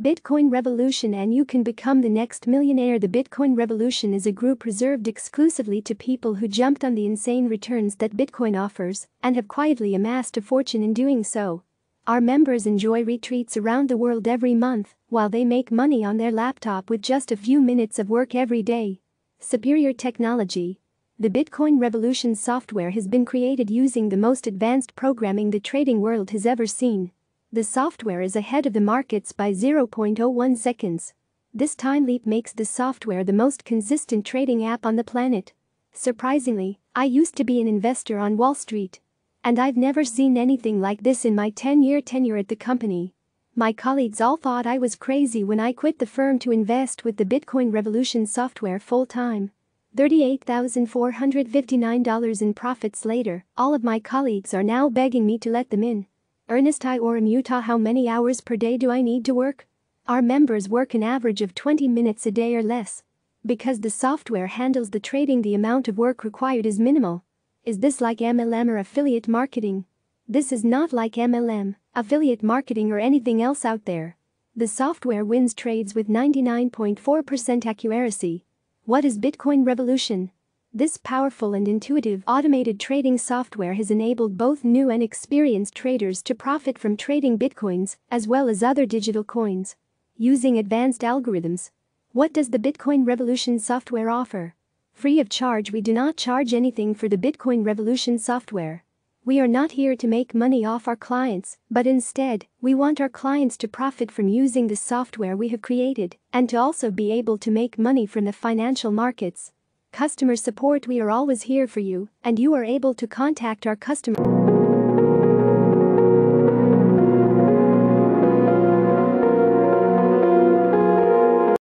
Bitcoin Revolution and you can become the next millionaire. The Bitcoin Revolution is a group reserved exclusively to people who jumped on the insane returns that Bitcoin offers and have quietly amassed a fortune in doing so. Our members enjoy retreats around the world every month while they make money on their laptop with just a few minutes of work every day. Superior technology. The Bitcoin Revolution software has been created using the most advanced programming the trading world has ever seen. The software is ahead of the markets by 0.01 seconds. This time leap makes the software the most consistent trading app on the planet. Surprisingly, I used to be an investor on Wall Street. And I've never seen anything like this in my 10 year tenure at the company. My colleagues all thought I was crazy when I quit the firm to invest with the Bitcoin Revolution software full time. $38,459 in profits later, all of my colleagues are now begging me to let them in. Ernest I or in Utah how many hours per day do I need to work? Our members work an average of 20 minutes a day or less. Because the software handles the trading the amount of work required is minimal. Is this like MLM or affiliate marketing? This is not like MLM, affiliate marketing or anything else out there. The software wins trades with 99.4% accuracy. What is Bitcoin revolution? This powerful and intuitive automated trading software has enabled both new and experienced traders to profit from trading bitcoins as well as other digital coins. Using advanced algorithms, what does the Bitcoin Revolution software offer? Free of charge, we do not charge anything for the Bitcoin Revolution software. We are not here to make money off our clients, but instead, we want our clients to profit from using the software we have created and to also be able to make money from the financial markets. Customer support We are always here for you, and you are able to contact our customer.